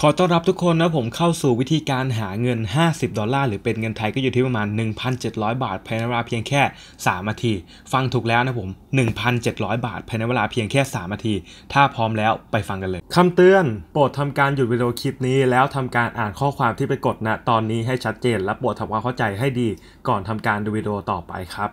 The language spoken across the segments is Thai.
ขอต้อนรับทุกคนนะผมเข้าสู่วิธีการหาเงิน 50 ดอลลาร์ หรือเป็นเงินไทยก็อยู่ที่ประมาณ 1,700 บาทภายในเวลาเพียงแค่3นาทีฟังถูกแล้วนะผม 1,700 บาทภายในเวลาเพียงแค่3นาทีถ้าพร้อมแล้วไปฟังกันเลย คำเตือน โปรดทำการหยุดวิดีโอคลิปนี้แล้วทำการอ่านข้อความที่ไปกดณนะตอนนี้ให้ชัดเจนและโปรดทำความเข้าใจให้ดีก่อนทำการดูวิดีโอต่อไปครับ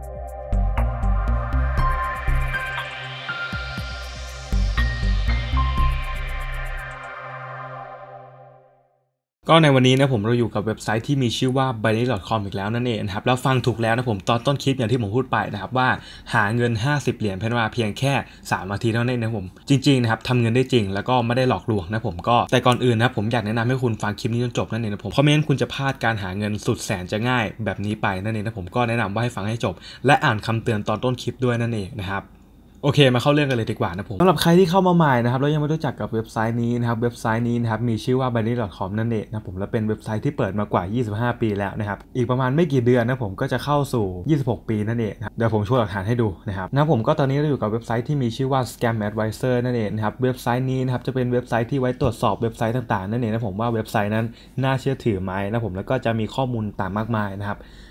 ก็ในวันนี้นะผมเราอยู่กับเว็บไซต์ที่มีชื่อว่า b i n a r y c o m อีกแล้วนั่นเองนะครับแล้วฟังถูกแล้วนะผมตอนต้นคลิปอย่างที่ผมพูดไปนะครับ ว่าหาเงิน 50 เหรียญเพียงวาเพียงแค่3นาทีเท่านั้นนะผมจริงๆนะครับทำเงินได้จริงแล้วก็ไม่ได้หลอกลวงนะผมก็แต่ก่อนอื่นนะผมอยากแนะนำให้คุณฟังคลิปนี้จนจบนั่นเองนะผมเพราะไม่งั้นคุณจะพลาดการหาเงินสุดแสนจะง่าย แบบนี้ไปนั่นเองนะผมก็แนะนำว่าให้ฟังให้จบ และอ่านคำเตือนตอนต้นคลิปด้วยนั่นเองนะครับโอเคมาเข้าเรื่องกันเลยดีกว่านะผมสำหรับใครที่เข้ามาใหม่นะครับแล้วยังไม่รู้จักกับเว็บไซต์นี้นะครับเว็บไซต์นี้นะครับมีชื่อว่า b u n n y c o m นั่นเองนะผมและเป็นเว็บไซต์ที่เปิดมากว่า 25 ปีแล้วนะครับ อีกประมาณไม่กี่เดือนนะผมก็จะเข้าสู่26 ปีนั่นเองนะเดี๋ยวผมช่วยหลักฐานให้ดูนะครับนะผมก็ตอนนี้เราอยู่กับเว็บไซต์ที่มีชื่อว่า Scam Advisor นั่นเองนะครับเว็บไซต์นี้นะครับจะเป็นเว็บไซต์ที่ไว้ตรวจสอบเว็บไซต์ต่างๆนั่นเองนะผมว่าเว็บไซต์นั้นน่าเชื่อถือไหมนะผมแล้วก็จะมีข้อมูลต่างมากมายนะครับ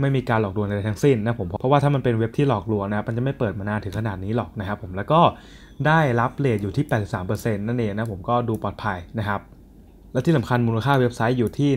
ไม่มีการหลอกลวงอะไรทั้งสิ้นนะผมเพราะว่าถ้ามันเป็นเว็บที่หลอกลวงนะครับมันจะไม่เปิดมานานถึงขนาดนี้หรอกนะครับผมแล้วก็ได้รับเลทอยู่ที่ 83%นั่นเองนะผมก็ดูปลอดภัยนะครับและที่สำคัญมูลค่าเว็บไซต์อยู่ที่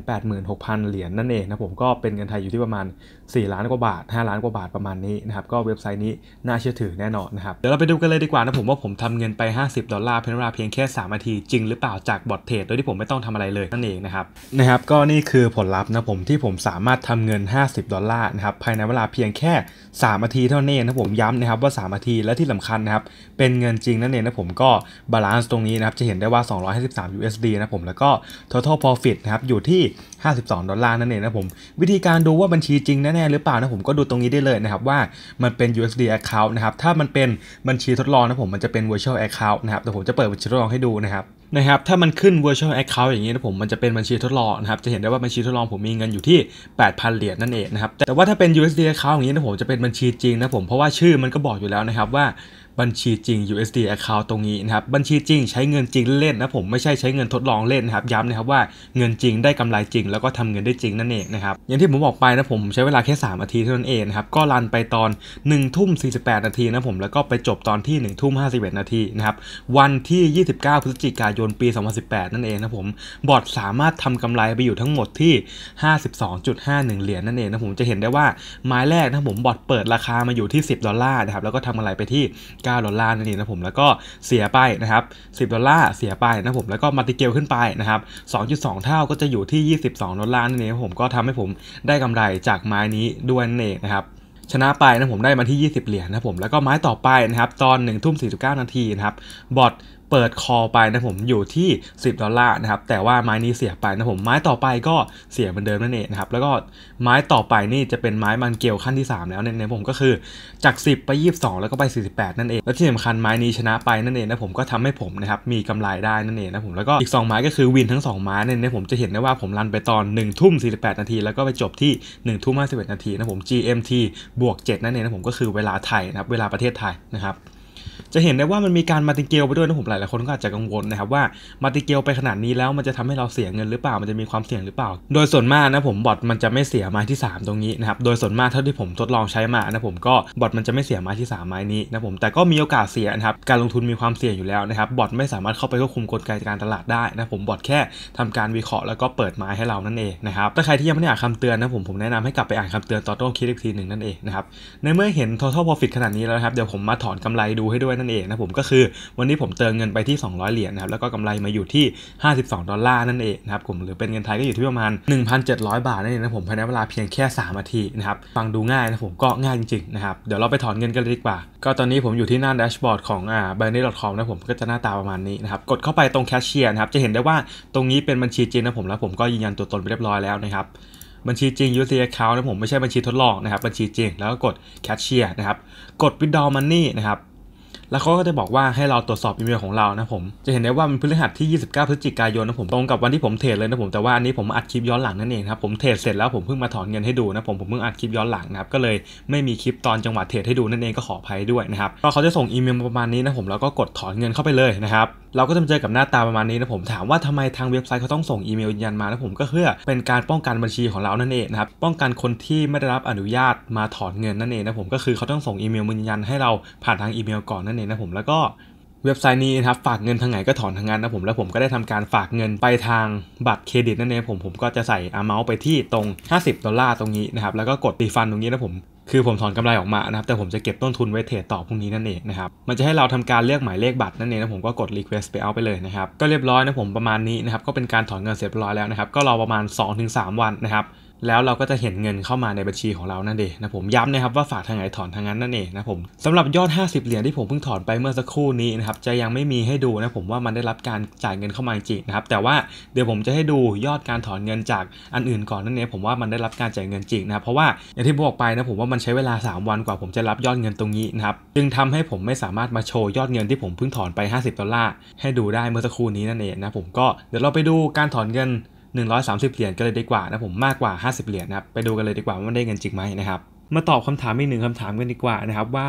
186,000 เหรียญนนั่นเองนะผมก็เป็นเงินไทยอยู่ที่ประมาณ 4 ล้านกว่าบาท 5 ล้านกว่าบาทประมาณนี้นะครับก็เว็บไซต์นี้น่าเชื่อถือแน่นอนนะครับ เดี๋ยวเราไปดูกันเลยดีกว่านะผมว่าผมทำเงินไป 50 ดอลลาร์เพนราเพียงแค่ 3 นาทีจริงหรือเปล่าจากบอทเทรดโดยที่ผมไม่ต้องทำอะไรเลยนั่นเองนะครับนะครับก็นี่คือผลลัพธ์นะผมที่ผมสามารถทำเงิน 50 ดอลลาร์นะครับภายในเวลาเพียงแค่ 3 นาทีเท่านั้นเองนะผมย้ำนะครับว่า 3 นาทีและที่สำคัญนะครับเป็นเงินจริงนั่นเองนะผมก็บาลานซ์ตรงนี้นะครับจะเห็นได้ว่า253 USD นะผมมแล้วก็ total profit นะครับอยู่ที่52ดอลลาร์นั่นเองนะผมวิธีการดูว่าบัญชีจริงแน่ๆหรือเปล่านะผมก็ดูตรงนี้ได้เลยนะครับว่ามันเป็น USD account นะครับถ้ามันเป็นบัญชีทดลองนะผมมันจะเป็น virtual account นะครับแต่ผมจะเปิดบัญชีทดลองให้ดูนะครับนะครับถ้ามันขึ้น virtual account อย่างนี้นะผมมันจะเป็นบัญชีทดลองนะครับจะเห็นได้ว่าบัญชีทดลองผมมีเงินอยู่ที่8,000เหรียญนั่นเองนะครับแต่ว่าถ้าเป็น USD account อย่างนี้นะผมจะเป็นบัญชีจริงนะผมเพราะว่าชื่อมันก็บอกอยู่แล้วนะครับว่าบัญชีจริง USD account ตรงนี้นะครับบัญชีจริงใช้เงินจริงเล่นนะผมไม่ใช่ใช้เงินทดลองเล่นนะครับย้ำนะครับว่าเงินจริงได้กำไรจริง แล้วก็ทำเงินได้จริงนั่นเองนะครับอย่างที่ผมบอกไปนะผมใช้เวลาแค่3นาทีเท่านั้นเองนะครับก็รันไปตอน1นึ่ทุ่มสีนาทีนะผมแล้วก็ไปจบตอนที่1นึ่ทุ่มห้นาทีนะครับวันที่ 29พฤศจิกายนปี 2018 นั่นเองนะผมบอร์ดสามารถทำกำไรไปอยู่ทั้งหมดที่ 52.51เหรียญนั่นเองนะผมจะเห็นได้ว่าไม้แรกนะผมบอร์ดเปิดราคามาอยู่ที่10ดอลลาร์นะครับแล้วก็ทาอะไรไปที่9 ดอลลาร์นั่นเองนะผมแล้วก็เสียไปนะครับ 10 ดอลลาร์เสียไปนะผมแล้วก็มัลติเกลขึ้นไปนะครับ 2.2 เท่าก็จะอยู่ที่ 22 ดอลลาร์นั่นเองผมก็ทำให้ผมได้กำไรจากไม้นี้ด้วยนั่นเองนะครับ ชนะไปนะผมได้มาที่ 20 เหรียญนะผมแล้วก็ไม้ต่อไปนะครับตอน1ทุ่ม 49 นาทีนะครับบอทเปิดคอไปนะผมอยู่ที่ 10 ดอลลาร์นะครับแต่ว่าไม้นี้เสียไปนะผมไม้ต่อไปก็เสียเหมือนเดิมนั่นเองนะครับแล้วก็ไม้ต่อไปนี่จะเป็นไม้บางเกลียวขั้นที่ 3 แล้วในผมก็คือจาก 10ไป22แล้วก็ไป 48 นั่นเองและที่สำคัญไม้นี้ชนะไปนั่นเองนะผมก็ทำให้ผมนะครับมีกำไรได้นั่นเองนะผมแล้วก็อีก2ไม้ก็คือวินทั้ง2ไม้เนี่ยผมจะเห็นได้ว่าผมรันไปตอน1 ทุ่ม 48 นาที แล้วก็ไปจบที่ 1 ทุ่ม51นาทีนะผม GMT บวก 7 นั่นเองนะผมก็คือเวลาไทยนะครับเวลาประเทศไทยนะครับจะเห็นได้ว่ามันมีการมาติเกลไปด้วยนะผมหลายหลายคนก็อาจจะกังวลนะครับว่า มาติเกลไปขนาดนี้แล้วมันจะทำให้เราเสียเงินหรือเปล่ามันจะมีความเสี่ยงหรือเปล่า โดยส่วนมากนะผมบอทมันจะไม่เสียไม้ที่ 3 ตรงนี้นะครับโดยส่วนมากเท่าที่ผมทดลองใช้มานะผมก็บอทมันจะไม่เสียไม้ที่ 3 ไม้นี้นะผมแต่ก็มีโอกาสเสียนะครับการลงทุนมีความเสี่ยงอยู่แล้วนะครับบอทไม่สามารถเข้าไปควบคุมกลไกการตลาดได้นะผมบอทแค่ทำการวิเคราะห์แล้วก็เปิดไม้ให้เรานั่นเองนะครับถ้าใครที่ยังไม่ได้อ่านคำเตือนนะผมผมแนะนำให้กลับไปอ่านคำเตือนตอนต้นคลิปอีกทีหนึ่งนั่นเองนะครับในเมื่อเห็น total profit ขนาดนี้แล้วครับเดี๋ยวผมมาถอนกำไรดูให้ด้วยนันั่นเองนะผมก็คือวันนี้ผมเติมเงินไปที่ 200 เหรียญนะครับแล้วก็กำไรมาอยู่ที่ 52 ดอลลาร์นั่นเองนะครับผมหรือเป็นเงินไทยก็อยู่ที่ประมาณ 1,700 บาทนั่นเองนะผมภายในเวลาเพียงแค่3นาทีนะครับ ฟังดูง่ายนะผมก็ง่ายจริงๆนะครับ เดี๋ยวเราไปถอนเงินกันเลยดีกว่า ก็ตอนนี้ผมอยู่ที่หน้าแดชบอร์ดของอ่า b i n a n c e c o m นะผมก็จะหน้าตาประมาณนี้นะครับ กดเข้าไปตรงแคชเชียร์นะครับจะเห็นได้ว่าตรงนี้เป็นบัญชีจริงนะผมแล้วผมก็ยืนยันตัวตนไปเรียบร้อยแล้วนะครับบัญชีจริง UC account นะผมไม่ใช่บัญชีทดลองนะครับบัญชีจริง แล้วก็กดชเชียร์นะครับกด withdraw money นะครับแล้วเขาก็จะบอกว่าให้เราตรวจสอบอีเมลของเรานะผม จะเห็นได้ว่ามันพฤหัสที่29พฤศจิกายนนะผมตรงกับ วันที่ผมเทรดเลยนะผม แต่ว่าอันนี้ผมอัดคลิปย้อนหลังนั่นเองครับผมเทรดเสร็จแล้วผมเพิ่งมาถอนเงินให้ดูนะผม ผมเพิ่งอัดคลิปย้อนหลังนะครับก็เลย ไม่มีคลิปตอนจังหวะเทรดให้ดู นั่นเองก็ขออภัยด้วยนะครับก็เขาจะส่งอีเมลประมาณนี้นะผมแล้วก็กดถอนเงินเข้าไปเลยนะครับเราก็จะเจอกับหน้าตาประมาณนี้นะผมถามว่าทำไมทางเว็บไซต์เขาต้องส่งอีเมลยืนยันมานะผมก็เพื่อเป็นการป้องกันบัญชีของเรานั่นเองนะครับป้องกันคนที่ไม่ได้รับอนุญาตมาถอนเงินนั่นเองนะผมก็คือเขาต้องส่งอีเมลยืนยันให้เราผ่านทางอีเมลก่อนนั่นนเองนะผมแล้วก็เว็บไซต์นี้นะครับฝากเงินทางไหนก็ถอนทางนั้นนะผมแล้วผมก็ได้ทำการฝากเงินไปทางบัตรเครดิตนั่นเองผมผมก็จะใส่อาเมาส์ไปที่ตรง50ดอลลาร์ตรงนี้นะครับแล้วก็กดตีฟันตรงนี้นะผม คือผมถอนกำไรออกมานะครับแต่ผมจะเก็บต้นทุนไว้เทรดต่อพรุ่งนี้นั่นเองนะครับมันจะให้เราทำการเลือกหมายเลขบัตรนั่นเองนะผมก็กดรีเควสต์ไปเอาไปเลยนะครับก็เรียบร้อยนะผมประมาณนี้นะครับก็เป็นการถอนเงินเสร็จเรียบร้อยแล้วนะครับก็รอประมาณ 2-3 วันนะครับแล้วเราก็จะเห็นเงินเข้ามาในบัญชีของเรานั่นเองนะผมย้ำนะครับว่าฝากทางไหนถอนทางนั้นนั่นเองนะผมสำหรับยอด 50 เหรียญที่ผมเพิ่งถอนไปเมื่อสักครู่นี้นะครับจะยังไม่มีให้ดูนะผมว่ามันได้รับการจ่ายเงินเข้ามาจริงนะครับแต่ว่าเดี๋ยวผมจะให้ดูยอดการถอนเงินจากอันอื่นก่อนนั่นเองผมว่ามันได้รับการจ่ายเงินจริงนะครับเพราะว่าอย่างที่บอกไปนะผมว่ามันใช้เวลา 3 วันกว่าผมจะรับยอดเงินตรงนี้นะครับจึงทำให้ผมไม่สามารถมาโชว์ยอดเงินที่ผมเพิ่งถอนไป 50 ดอลลาร์ให้ดูได้เมื่อสักครู่นี้นั่นเองนะผมก็เดี๋ยวเราไปดูการถอนเงิน130 เหรียญก็เลยดีกว่านะผมมากกว่า 50 เหรียญนะครับ ไปดูกันเลยดีกว่าว่ามันได้เงินจริงไหมนะครับ มาตอบคำถามอีกหนึ่งคำถามกันดีกว่านะครับว่า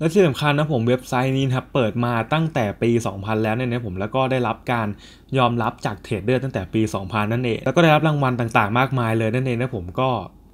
และที่สำคัญนะผมเว็บไซต์นี้นะครับเปิดมาตั้งแต่ปี 2000 แล้วเนี่ยนะผมแล้วก็ได้รับการยอมรับจากเทรดเดอร์ตั้งแต่ปี 2000 นั่นเองแล้วก็ได้รับรางวัลต่างๆมากมายเลยนั่นเองนะผมก็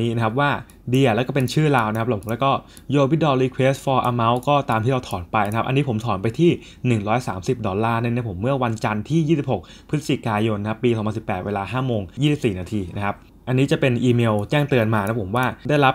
นี้นะครับว่า เดียแล้วก็เป็นชื่อเรานะครับผมแล้วก็ your bid d o a r request for amount ก็ตามที่เราถอนไปนะครับ อันนี้ผมถอนไปที่ 130 ดอลลาร์ในี่ผมเมื่อวันจันทร์ที่ 26 พฤศจิกายนนะครับปี 2018 เวลา 5 โมง 24 นาทีนะครับ อันนี้จะเป็นอีเมลแจ้งเตือนมานะผมว่าได้รับ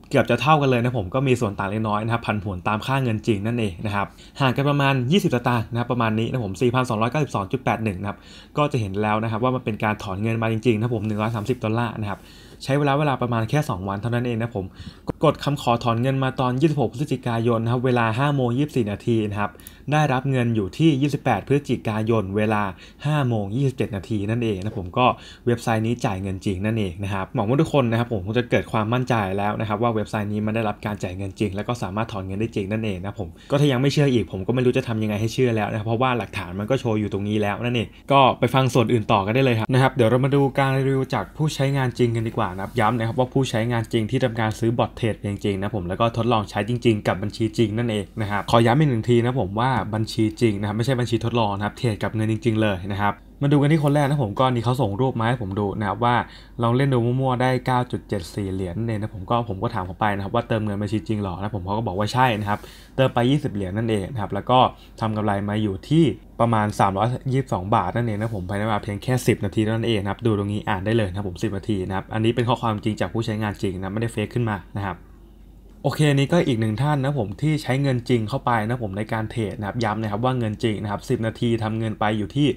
เกือบจะเท่ากันเลยนะผมก็มีส่วนต่างเล็กน้อยนะครับผันผวนตามค่าเงินจริงนั่นเองนะครับห่างกันประมาณ 20สตางค์นะครับ ประมาณนี้นะผม 4,292.81นะครับก็จะเห็นแล้วนะครับว่ามันเป็นการถอนเงินมาจริงๆนะผม 130ดอลลาร์นะครับใช้เวลา เวลาประมาณแค่ 2 วัน เท่านั้นเองนะผมกดคำขอถอนเงินมาตอน 26พฤศจิกายนนะครับเวลา5โมง 24นาทีนะครับได้รับเงินอยู่ที่ 28พฤศจิกายน เวลา 5 โมง 27 นาทีนั่นเองนะผมก็เว็บไซต์นี้จ่ายเงินจริงนั่นเองนะครับหวังว่าทุกคนนะครับผมคงจะเกิดความมั่นใจแล้วนะครับว่าเว็บไซต์นี้มันได้รับการจ่ายเงินจริงแล้วก็สามารถถอนเงินได้จริงนั่นเองนะผมก็ถ้ายังไม่เชื่ออีกผมก็ไม่รู้จะทำยังไงให้เชื่อแล้วนะเพราะว่าหลักฐานมันก็โชว์อยู่ตรงนี้แล้วนั่นเองก็ไปฟังส่วนอื่นต่อกันได้เลยครับนะครับเดี๋ยวเรามาดูการรีวิวจากผู้ใช้งานจริงกันดีกว่าางนะครับย้ำนะครับว่าผู้ใช้งานจริงที่ทำการซื้อบอทเทรดจริงๆนะผมแล้วก็ทดลองใช้จริงๆ กับบัญชีจริงนั่นเองนะครับขอย้ำอีกหนึ่งทีนะผมว่าบัญชีจริงนะครับไม่ใช่บัญชีทดลองนะครับเทรดกับเงินจริงๆเลยนะครับมาดูกันที่คนแรกนะผมก้อนนี้เขาส่งรูปมาให้ผมดูนะครับว่าเราเล่นดูมั่วๆได้ 9.74 เหรียญเนี่ยนะผมก็ผมก็ถามเขาไปนะครับว่าเติมเงินบัญชีจริงหรอนะผมเขาก็บอกว่าใช่นะครับ เติมไป 20 เหรียญนั่นเองนะครับ แล้วก็ทำกำไรมาอยู่ที่ประมาณ 322 บาทนั่นเองนะผมภายในเวลาเพียงแค่ 10 นาทีนั่นเองนะครับดูตรงนี้อ่านได้เลยนะผม 10 นาทีนะครับอันนี้เป็นข้อความจริงจากผู้ใช้งานจริงนะไม่ได้เฟซขึ้นมานะครับโอเคนี้ก็อีกหนึ่งท่านนะผมที่ใช้เงินจริงเข้าไปนะผมในการเทรดนะครับย้ำนะครับว่าเงินจริงนะครับ10 นาทีทำเงินไปอยู่ที่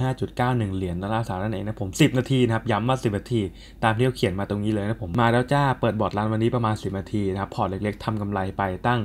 15.91 เหรียญดอลลาร์สหรัฐนั่นเองนะผม 10 นาทีนะครับ ย้ำว่า 10 นาทีตามที่เขาเขียนมาตรงนี้เลยนะผมมาแล้วจ้าเปิดบอร์ดรันวันนี้ประมาณ 10 นาทีนะครับพอร์ตเล็กๆ ทำกำไรไปตั้ง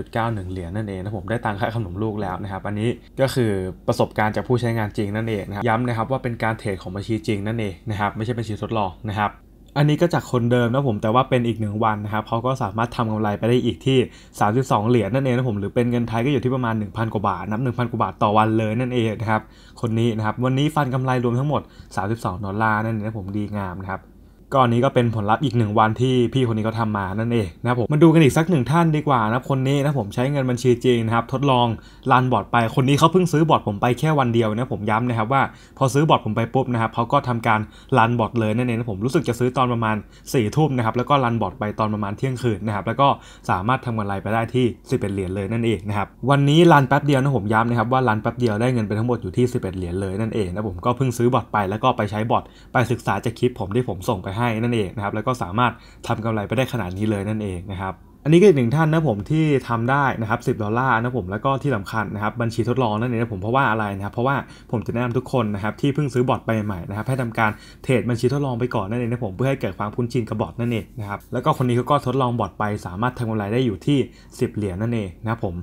15.91เหรียญนั่นเองนะผมได้ตังค่าขนมลูกแล้วนะครับอันนี้ก็คือประสบการณ์จากผู้ใช้งานจริงนั่นเองนะครับย้ำนะครับว่าเป็นการเทรดของบัญชีจริงนั่นเองนะครับไม่ใช่บัญชีทดลองนะครับอันนี้ก็จากคนเดิมนะผมแต่ว่าเป็นอีกหนึ่งวันนะครับเขาก็สามารถทำกำไรไปได้อีกที่ 32 เหรียญนั่นเองนะผมหรือเป็นเงินไทยก็อยู่ที่ประมาณ1,000กว่าบาทนับ1,000กว่าบาทต่อวันเลย นั่นเองนะครับคนนี้นะครับวันนี้ฟันกำไรรวมทั้งหมด 32ดอลลาร์นั่นเองนะผมดีงามนะครับ็อนนี้ก็เป็นผลลัพธ์อีกหนึ่งวันที่พี่คนนี้เขาทามานั่นเองนะครับผมมาดูกันอีกสักหนึ่งท่านดีกว่านะคนนี้นะผมใช้เงินบัญชีจริงนะครับทดลองลันบอร์ดไปคนนี้เขาเพิ่งซื้อบอร์ดผมไปแค่วันเดียวนะผมย้ำนะครับว่าพอซื้อบอร์ดผมไปปุ๊บนะครับเขาก็ทำการลันบอร์ดเลยนั่นเองนะผมรู้สึกจะซื้อตอนประมาณ4ี่ทุ่มนะครับแล้วก็ลันบอร์ดไปตอนประมาณเที่ยงคืนนะครับแล้วก็สามารถทำกำไรไปได้ที่ 11เหรียญเลยนั่นเองนะครับวันนี้ลันแป๊บเดียวนะผมย้ำนะครับว่าลันแป๊บเดียวได้เงินไปทั้งหมดอยู่ที่ 11เหรียญเลยนั่นเองนะผมก็เพิ่งซื้อบอร์ดไปแล้วก็ไปใช้บอร์ดไปศึกษาจากคลิปผมที่ผมส่งไปให้ให้นั่นเองนะครับแล้วก็สามารถทำกำไรไปได้ขนาดนี้เลยนั่นเองนะครับ อันนี้ก็อีกหนึ่งท่านนะผมที่ทำได้นะครับสิดอลลาร์นะผมแล้วก็ที่สำคัญนะครับบัญชีทดลองนั่นเองนะผมเพราะว่าอะไรนะครับเพราะว่าผมจะแนะนำทุกคนนะครับที่เพิ่งซื้อบอทไปใหม่นะครับให้ทำการเทรดบัญชีทดลองไปก่อนนั่นเองนะผมเพื่อให้เกิดความคุ้นชินกับบอทนั่นเองนะครับแล้วก็คนนี้เขาก็ทดลองบอทไป สามารถทำกำไรได้อยู่ที่ 10 เหรียญนั่นเองนะผม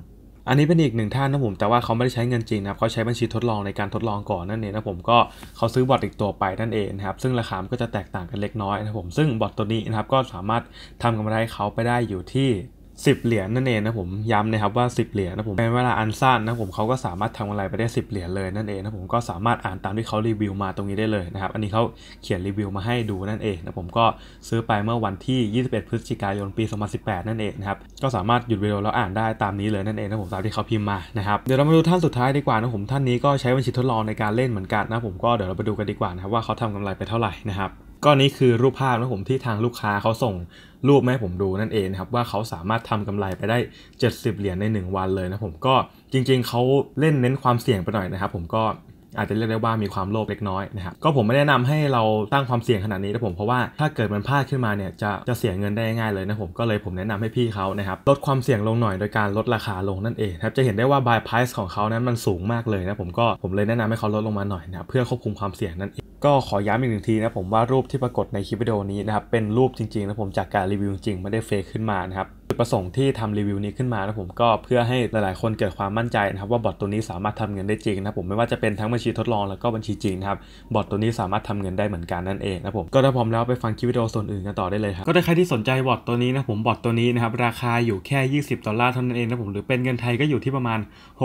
อันนี้เป็นอีกหนึ่งท่านนะผมแต่ว่าเขาไม่ได้ใช้เงินจริงนะครับเขาใช้บัญชีทดลองในการทดลองก่อนนั่นเองนะผมก็เขาซื้อบอทอีกตัวไปนั่นเองนะครับ ซึ่งราคาก็จะแตกต่างกันเล็กน้อยนะผมซึ่งบอทตัวนี้นะครับก็สามารถทำกำไรเขาไปได้อยู่ที่สิบเหรียญนั่นเองนะผมย้ำนะครับว่าสิบเหรียญนะผมในเวลาอันสั้นนะผมเขาก็สามารถทำอะไรไปได้สิบเหรียญเลยนั่นเองนะผมก็สามารถอ่านตามที่เขารีวิวมาตรงนี้ได้เลยนะครับอันนี้เขาเขียนรีวิวมาให้ดูนั่นเองนะผมก็ซื้อไปเมื่อวันที่ 21 พฤศจิกายนปี 2018นั่นเองนะครับก็สามารถหยุดวิดีโอแล้วอ่านได้ตามนี้เลยนั่นเองนะผมตามที่เขาพิมพ์มานะครับเดี๋ยวเรามาดูท่านสุดท้ายดีกว่านะผมท่านนี้ก็ใช้บัญชีทดลองในการเล่นเหมือนกันนะผมก็เดี๋ยวเราไปดูกันดีกว่านะครับว่าเขาทำกำไรไปเท่าไหร่นะครับก็นี้คือรูปภาพนะผมที่ทางลูกค้าเขาส่งรูปมาให้ผมดูนั่นเองนะครับว่าเขาสามารถทำกำไรไปได้ 70 เหรียญใน 1 วันเลยนะผมก็จริงๆเขาเล่นเน้นความเสี่ยงไปหน่อยนะครับผมก็อาจจะเรียกได้ว่ามีความโลภเล็กน้อยนะครับก็ผมไม่แนะนำให้เราตั้งความเสี่ยงขนาดนี้นะผมเพราะว่าถ้าเกิดมันพลาดขึ้นมาเนี่ยจะจะเสียเงินได้ง่ายเลยนะผมก็เลยผมแนะนำให้พี่เขานะครับลดความเสี่ยงลงหน่อยโดยการลดราคาลงนั่นเองครับจะเห็นได้ว่า buy price ของเขานั้นมันสูงมากเลยนะผมก็ผมเลยแนะนำให้เขาลดลงมาหน่อยนะเพื่อควบคุมความเสี่ยงนั่นเองก็ขอย้ำอีกหนึ่งทีนะผมว่ารูปที่ปรากฏในคลิปวิดีโอนี้นะครับเป็นรูปจริงๆนะผมจากการรีวิวจริงไม่ได้เฟกขึ้นมานะครับจุดประสงค์ที่ทำรีวิวนี้ขึ้นมานะผมก็เพื่อให้หลายๆคนเกิดความมั่นใจนะครับว่าบอทตัวนี้สามารถทำเงินได้จริงนะผมไม่ว่าจะเป็นทั้งบัญชีทดลองแล้วก็บัญชีจริงนะครับบอทตัวนี้สามารถทำเงินได้เหมือนกันนั่นเองนะผมก็ถ้าพร้อมแล้วไปฟังคลิปวิดีโอส่วนอื่นกันต่อได้เลยครับก็ถ้าใครที่สนใจบอทตัวนี้นะผมบอทตัวนี้นะครับราคาอยู่แค่20ดอลลาร์เท่านั้นเองนะผมหรือเป็นเงินไทยก็อยู่ที่ประมาณ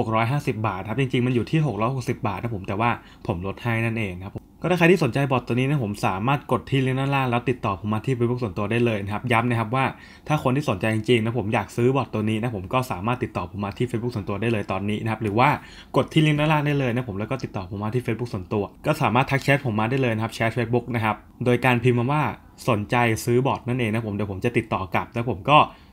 650 บาทครับจริงๆ มันอยู่ที่ 660 บาทนะผมแต่ว่าผมลดให้นั่นเองครับก็ถ้าใครที่สนใจบอทตัวนี้นะผมสามารถกดที่ลิงก์ด้านล่างแล้วติดต่อผมมาที่เฟซบุ๊กส่วนตัวได้เลยนะครับย้ำนะครับว่าถ้าคนที่สนใจจริงๆนะผมอยากซื้อบอทตัวนี้นะผมก็สามารถติดต่อผมมาที่ Facebook ส่วนตัวได้เลยตอนนี้นะครับหรือว่ากดที่ลิงก์ด้านล่างได้เลยนะผมแล้วก็ติดต่อผมมาที่ Facebook ส่วนตัว ก็สามารถทักแชทผมมาได้เลยนะครับแชทเฟซบุ๊กนะครับโดยการพิมพ์มาว่าสนใจซื้อบอทนั่นเองนะผมเดี๋ยวผมจะติดต่อกลับ แล้วผมก็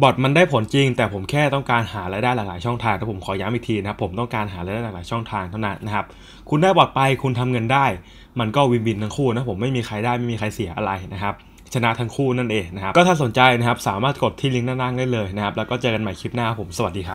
บอทมันได้ผลจริง แต่ผมแค่ต้องการหารายได้หลายช่องทางแต่ผมขอย้ำอีกทีนะครับ ผมต้องการหารายได้หลายช่องทางเท่านั้นนะครับ คุณได้บอทไปคุณทำเงินได้ มันก็วินวินทั้งคู่นะผมไม่มีใครได้ไม่มีใครเสียอะไรนะครับชนะทั้งคู่นั่นเองนะครับ ก็ถ้าสนใจนะครับสามารถกดที่ลิงก์ด้านล่างได้เลยนะครับแล้วก็เจอกันใหม่คลิปหน้าผมสวัสดีครับ